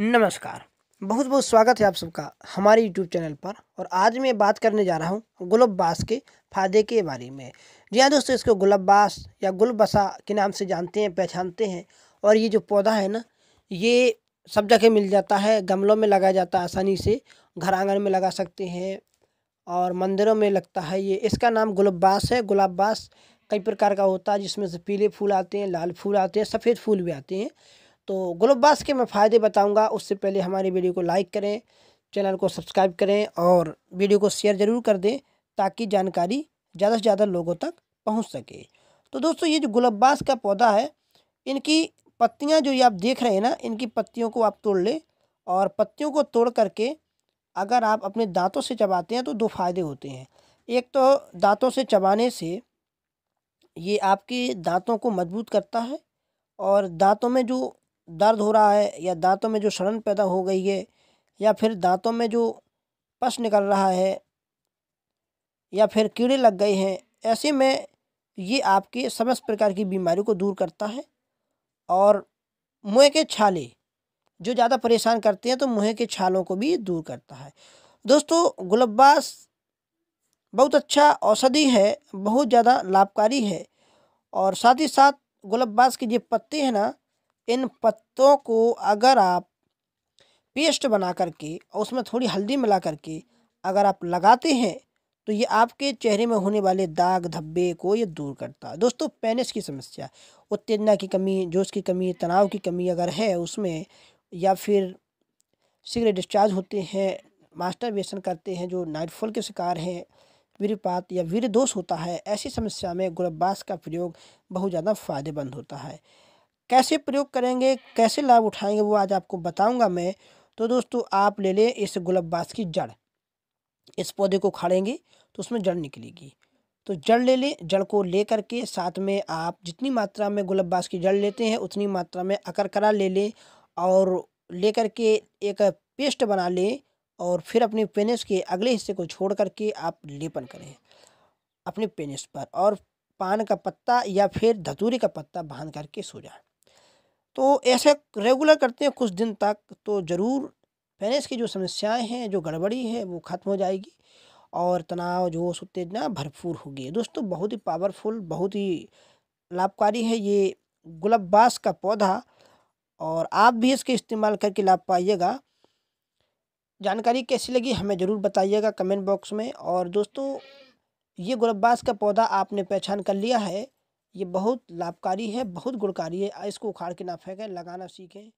नमस्कार बहुत बहुत स्वागत है आप सबका हमारे यूट्यूब चैनल पर और आज मैं बात करने जा रहा हूँ गुलबबास के फायदे के बारे में जी हाँ दोस्तों इसको गुलब्बास या गुलबसा के नाम से जानते हैं पहचानते हैं और ये जो पौधा है ना ये सब जगह मिल जाता है गमलों में लगाया जाता है आसानी से घर आंगन में लगा सकते हैं और मंदिरों में लगता है ये इसका नाम गुलबबास है गुलाब्बास कई प्रकार का होता है जिसमें से पीले फूल आते हैं लाल फूल आते हैं सफ़ेद फूल भी आते हैं तो ग्लोबास के मैं फ़ायदे बताऊंगा उससे पहले हमारी वीडियो को लाइक करें चैनल को सब्सक्राइब करें और वीडियो को शेयर ज़रूर कर दें ताकि जानकारी ज़्यादा से ज़्यादा लोगों तक पहुँच सके तो दोस्तों ये जो गुलब्बास का पौधा है इनकी पत्तियाँ जो ये आप देख रहे हैं ना इनकी पत्तियों को आप तोड़ लें और पत्तियों को तोड़ करके अगर आप अपने दांतों से चबाते हैं तो दो फायदे होते हैं एक तो दांतों से चबाने से ये आपके दांतों को मजबूत करता है और दांतों में जो दर्द हो रहा है या दांतों में जो सड़न पैदा हो गई है या फिर दांतों में जो पस निकल रहा है या फिर कीड़े लग गए हैं ऐसे में ये आपके समस्त प्रकार की बीमारी को दूर करता है और मुँह के छाले जो ज़्यादा परेशान करते हैं तो मुँह के छालों को भी दूर करता है दोस्तों गुलब्बास बहुत अच्छा औषधि है बहुत ज़्यादा लाभकारी है और साथ ही साथ गुलब्बास के जो पत्ते हैं ना इन पत्तों को अगर आप पेस्ट बना करके और उसमें थोड़ी हल्दी मिला करके अगर आप लगाते हैं तो ये आपके चेहरे में होने वाले दाग धब्बे को ये दूर करता है दोस्तों पेनिस की समस्या उत्तेजना की कमी जोश की कमी तनाव की कमी अगर है उसमें या फिर सिगरेट डिस्चार्ज होते हैं मास्टर व्यसन करते हैं जो नाइटफॉल के शिकार हैं वीरपात या वीर दोष होता है ऐसी समस्या में गुड़ब्बास का प्रयोग बहुत ज़्यादा फायदेमंद होता है कैसे प्रयोग करेंगे कैसे लाभ उठाएंगे वो आज आपको बताऊंगा मैं तो दोस्तों आप ले लें इस गुलबबास की जड़ इस पौधे को खाड़ेंगे तो उसमें जड़ निकलेगी तो जड़ ले लें जड़ को ले करके साथ में आप जितनी मात्रा में गुलबबास की जड़ लेते हैं उतनी मात्रा में अकरकरा ले लें और ले करके एक पेस्ट बना लें और फिर अपने पेनिस के अगले हिस्से को छोड़ करके आप लेपन करें अपने पेनिस पर और पान का पत्ता या फिर धतूरी का पत्ता बांध करके सो जाए तो ऐसे रेगुलर करते हैं कुछ दिन तक तो ज़रूर पेरेंट्स की जो समस्याएं हैं जो गड़बड़ी है वो ख़त्म हो जाएगी और तनाव उस उत्तेजना भरपूर होगी दोस्तों बहुत ही पावरफुल बहुत ही लाभकारी है ये गुलबबास का पौधा और आप भी इसके इस्तेमाल करके लाभ पाइएगा जानकारी कैसी लगी हमें ज़रूर बताइएगा कमेंट बॉक्स में और दोस्तों ये गुलबबास का पौधा आपने पहचान कर लिया है ये बहुत लाभकारी है बहुत गुणकारी है इसको उखाड़ के ना फेंकें लगाना सीखें